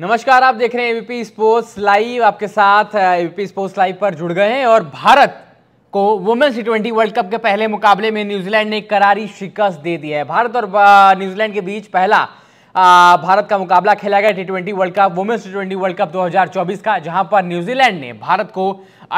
नमस्कार आप देख रहे हैं एबीपी स्पोर्ट्स लाइव आपके साथ एबीपी स्पोर्ट्स लाइव पर जुड़ गए हैं और भारत को women's T twenty world cup के पहले मुकाबले में न्यूजीलैंड ने करारी शिकस्त दे दी है भारत और न्यूजीलैंड के बीच पहला भारत का मुकाबला खेला गया T twenty world cup women's T twenty world cup 2024 का जहां पर न्यूजीलैंड ने भारत को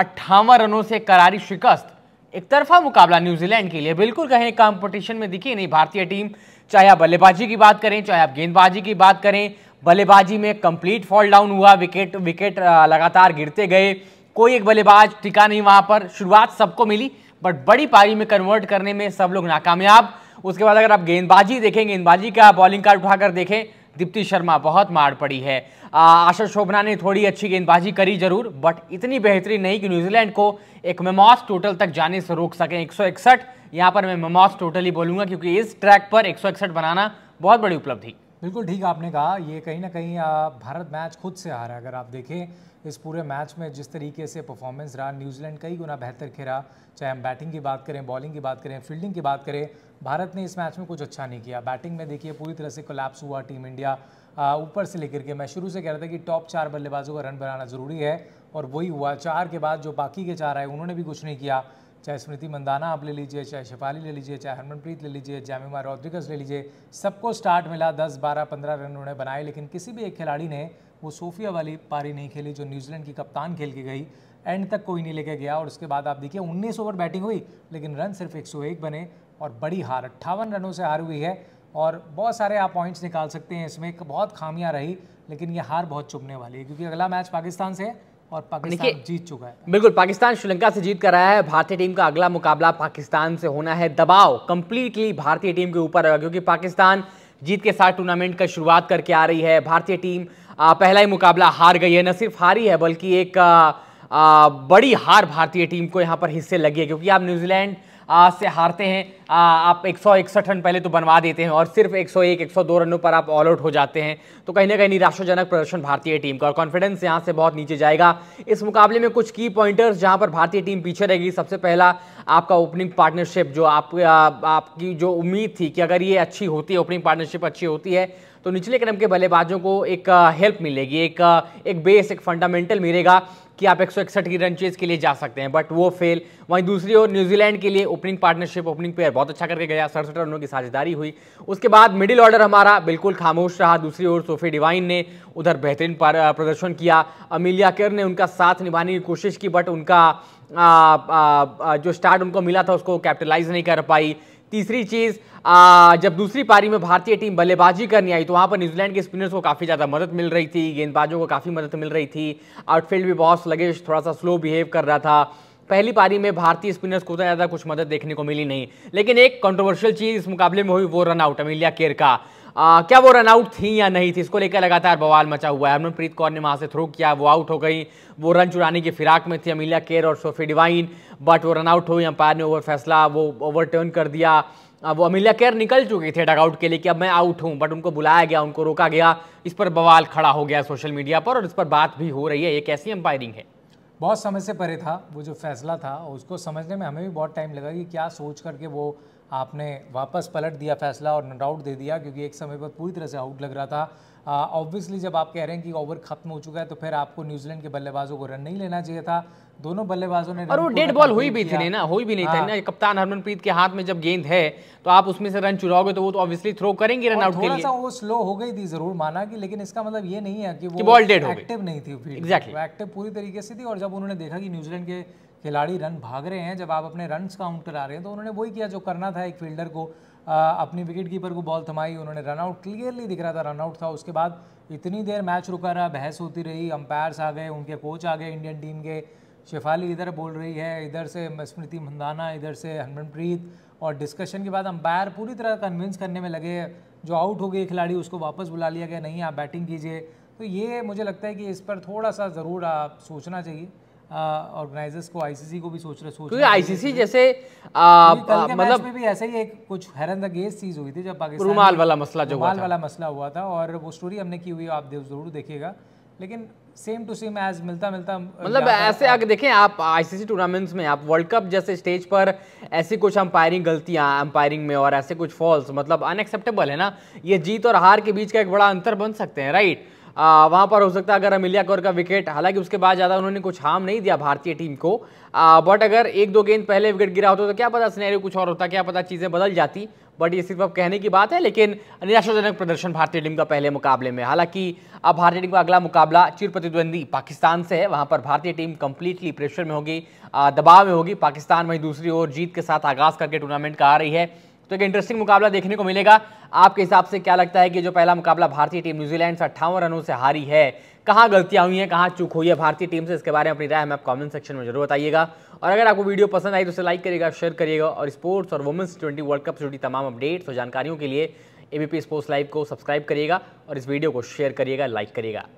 अट्ठावन रनों से करारी शिकस्त एक तरफा मुकाबला न्यूजीलैंड के लिए बिल्कुल कहीं कंपटीशन में दिखी नहीं भारतीय टीम चाहे आप बल्लेबाजी की बात करें चाहे आप गेंदबाजी की बात करें बल्लेबाजी में कंप्लीट फॉल डाउन हुआ विकेट विकेट लगातार गिरते गए कोई एक बल्लेबाज टिका नहीं वहाँ पर शुरुआत सबको मिली बट बड़ी पारी में कन्वर्ट करने में सब लोग नाकामयाब उसके बाद अगर आप गेंदबाजी देखें गेंदबाजी का बॉलिंग कार्ड उठाकर देखें दीप्ति शर्मा बहुत मार पड़ी है आशा शोभना ने थोड़ी अच्छी गेंदबाजी करी जरूर बट इतनी बेहतरीन नहीं कि न्यूजीलैंड को एक मेमॉस टोटल तक जाने से रोक सकें एक सौ इकसठ यहाँ पर मैं मेमॉस टोटल ही बोलूँगा क्योंकि इस ट्रैक पर एक सौ इकसठ बनाना बहुत बड़ी उपलब्धि बिल्कुल ठीक आपने कहा ये कहीं ना कहीं भारत मैच खुद से हारा अगर आप देखें इस पूरे मैच में जिस तरीके से परफॉर्मेंस रहा न्यूजीलैंड कई गुना बेहतर खेला चाहे हम बैटिंग की बात करें बॉलिंग की बात करें फील्डिंग की बात करें भारत ने इस मैच में कुछ अच्छा नहीं किया बैटिंग में देखिए पूरी तरह से कोलैप्स हुआ टीम इंडिया ऊपर से लेकर के मैं शुरू से कह रहा था कि टॉप चार बल्लेबाजों का रन बनाना ज़रूरी है और वही हुआ चार के बाद जो बाकी के चार आए उन्होंने भी कुछ नहीं किया चाहे स्मृति मंदाना आप ले लीजिए चाहे शिफाली ले लीजिए चाहे हरमनप्रीत ले लीजिए जामिमा रॉड्रिगस ले लीजिए सबको स्टार्ट मिला दस बारह पंद्रह रन उन्होंने बनाए लेकिन किसी भी एक खिलाड़ी ने वो सोफिया वाली पारी नहीं खेली जो न्यूजीलैंड की कप्तान खेल के गई एंड तक कोई नहीं लेके गया और उसके बाद आप देखिए उन्नीस ओवर बैटिंग हुई लेकिन रन सिर्फ एक बने और बड़ी हार अट्ठावन रनों से हार हुई है और बहुत सारे आप पॉइंट्स निकाल सकते हैं इसमें बहुत खामियां रही लेकिन ये हार बहुत चुभने वाली है क्योंकि अगला मैच पाकिस्तान से है और पाकिस्तान जीत चुका है बिल्कुल पाकिस्तान श्रीलंका से जीत कर रहा है भारतीय टीम का अगला मुकाबला पाकिस्तान से होना है दबाव कंप्लीटली भारतीय टीम के ऊपर होगा क्योंकि पाकिस्तान जीत के साथ टूर्नामेंट का शुरुआत करके आ रही है भारतीय टीम पहला ही मुकाबला हार गई है न सिर्फ हारी है बल्कि एक बड़ी हार भारतीय टीम को यहाँ पर हिस्से लगी है क्योंकि आप न्यूजीलैंड से हारते हैं आ, आप 161 रन पहले तो बनवा देते हैं और सिर्फ 101 102 रनों पर आप ऑल आउट हो जाते हैं तो कहीं ना कहीं निराशाजनक प्रदर्शन भारतीय टीम का और कॉन्फिडेंस यहाँ से बहुत नीचे जाएगा इस मुकाबले में कुछ की पॉइंटर्स जहाँ पर भारतीय टीम पीछे रहेगी सबसे पहला आपका ओपनिंग पार्टनरशिप जो आप, आपकी जो उम्मीद थी कि अगर ये अच्छी होती है ओपनिंग पार्टनरशिप अच्छी होती है तो निचले क्रम के बल्लेबाजों को एक हेल्प मिलेगी एक एक बेस एक फंडामेंटल मिलेगा कि आप एक की रन चेज के लिए जा सकते हैं बट वो फेल वहीं दूसरी ओर न्यूजीलैंड के लिए ओपनिंग पार्टनरशिप ओपनिंग पेयर बहुत अच्छा करके गया सड़सठ रनों की साझेदारी हुई उसके बाद मिडिल ऑर्डर हमारा बिल्कुल खामोश रहा दूसरी ओर सोफी डिवाइन ने उधर बेहतरीन प्रदर्शन किया अमिलिया केर ने उनका साथ निभाने की कोशिश की बट उनका आ, आ, आ, जो स्टार्ट उनको मिला था उसको कैपिटलाइज नहीं कर पाई तीसरी चीज़ जब दूसरी पारी में भारतीय टीम बल्लेबाजी करने आई तो वहाँ पर न्यूजीलैंड के स्पिनर्स को काफ़ी ज़्यादा मदद मिल रही थी गेंदबाजों को काफ़ी मदद मिल रही थी आउटफील्ड भी बहुत लगेज थोड़ा सा स्लो बिहेव कर रहा था पहली पारी में भारतीय स्पिनर्स को उतना तो ज़्यादा कुछ मदद देखने को मिली नहीं लेकिन एक कंट्रोवर्शियल चीज़ इस मुकाबले में हुई वो रन आउट अमिलिया केर का आ, क्या वो रन आउट थी या नहीं थी इसको लेकर लगातार बवाल मचा हुआ है हरमनप्रीत कौर ने वहाँ से थ्रो किया वो आउट हो गई वो रन चुराने की फिराक में थी अमीला केर और सोफी डिवाइन बट वो रन आउट हुई अंपायर ने ओवर फैसला वो ओवर टर्न कर दिया वो अमीला केर निकल चुकी थी डगआउट के लिए कि अब मैं आउट हूँ बट उनको बुलाया गया उनको रोका गया इस पर बवाल खड़ा हो गया सोशल मीडिया पर और इस पर बात भी हो रही है ये कैसी अंपायरिंग है बहुत समय से परे था वो जो फैसला था उसको समझने में हमें भी बहुत टाइम लगा कि क्या सोच करके वो आपने वापस पलट दिया फैसला और नो डाउट दे दिया क्योंकि एक समय पर पूरी तरह से आउट लग रहा था ऑब्वियसली जब आप कह रहे हैं कि ओवर खत्म हो चुका है तो फिर आपको न्यूजीलैंड के बल्लेबाजों को रन नहीं लेना चाहिए था दोनों बल्लेबाजों ने और वो डेड बॉल हुई भी थी ना हुई भी नहीं थी हाँ। ना कप्तान हरमनप्रीत के हाथ में जब गेंद है तो आप उसमें से रन चुराओगे तो वो तो ऑब्वियसली थ्रो करेंगे रन आउट के लिए वो स्लो हो गई थी जरूर माना कि लेकिन इसका मतलब ये नहीं है कि वो बॉल डेड एक्टिव नहीं थी एक्टिव पूरी तरीके से थी और जब उन्होंने देखा कि न्यूजीलैंड के खिलाड़ी रन भाग रहे हैं जब आप अपने रन काउंट करा रहे हैं तो उन्होंने वही किया जो करना था एक फील्डर को आ, अपनी विकेट कीपर को बॉल थमाई उन्होंने रनआउट क्लियरली दिख रहा था रनआउट था उसके बाद इतनी देर मैच रुका रहा बहस होती रही अंपायर्स आ गए उनके कोच आ गए इंडियन टीम के शेफाली इधर बोल रही है इधर से स्मृति मंदाना इधर से हनमनप्रीत और डिस्कशन के बाद अंपायर पूरी तरह कन्विंस करने में लगे जो आउट हो गए खिलाड़ी उसको वापस बुला लिया गया नहीं आप बैटिंग कीजिए तो ये मुझे लगता है कि इस पर थोड़ा सा ज़रूर आप सोचना चाहिए ऑर्गेनाइजर्स को आईसीसी को भी सोच रहे सोच क्योंकि आईसीसी जैसे मतलब भी ऐसे ही एक कुछ हैरान हैरनगेज चीज़ हुई थी जब पाकिस्तान रुमाल वाला मसला जो रुमाल वाला मसला हुआ था और वो स्टोरी हमने की हुई आप देव जरूर देखिएगा लेकिन सेम टू सेम एज मिलता मिलता मतलब ऐसे आगे देखें आप आईसीसी टूर्नामेंट्स में आप वर्ल्ड कप जैसे स्टेज पर ऐसी कुछ अंपायरिंग गलतियां अंपायरिंग में और ऐसे कुछ फॉल्स मतलब अनएक्सेप्टेबल है ना ये जीत और हार के बीच का एक बड़ा अंतर बन सकते हैं राइट वहाँ पर हो सकता है अगर अमिलिया कौर का विकेट हालांकि उसके बाद ज़्यादा उन्होंने कुछ हार्म नहीं दिया भारतीय टीम को बट अगर एक दो गेंद पहले विकेट गिरा होता तो क्या पता स्नैरियो कुछ और होता क्या पता चीज़ें बदल जाती बट ये सिर्फ अब कहने की बात है लेकिन निराशाजनक प्रदर्शन भारतीय टीम का पहले मुकाबले में हालांकि अब भारतीय टीम का अगला मुकाबला चिर प्रतिद्वंदी पाकिस्तान से है वहाँ पर भारतीय टीम कंप्लीटली प्रेशर में होगी दबाव में होगी पाकिस्तान वहीं दूसरी ओर जीत के साथ आगाज करके टूर्नामेंट का आ रही है तो एक इंटरेस्टिंग मुकाबला देखने को मिलेगा आपके हिसाब से क्या लगता है कि जो पहला मुकाबला भारतीय टीम न्यूजीलैंड से अट्ठावन रनों से हारी है कहाँ गलतियाँ हुई हैं कहाँ चूक हुई है भारतीय टीम से इसके बारे में अपनी राय हमें आप कमेंट सेक्शन में जरूर बताइएगा और अगर आपको वीडियो पसंद आई तो उसे लाइक करिएगा शेयर करिएगा और स्पोर्ट्स और वुमेंस ट्वेंटी वर्ल्ड कप से जुड़ी तमाम अपडेट्स और जानकारियों के लिए एबीपी स्पोर्ट्स लाइव को सब्सक्राइब करिएगा और इस वीडियो को शेयर करिएगा लाइक करिएगा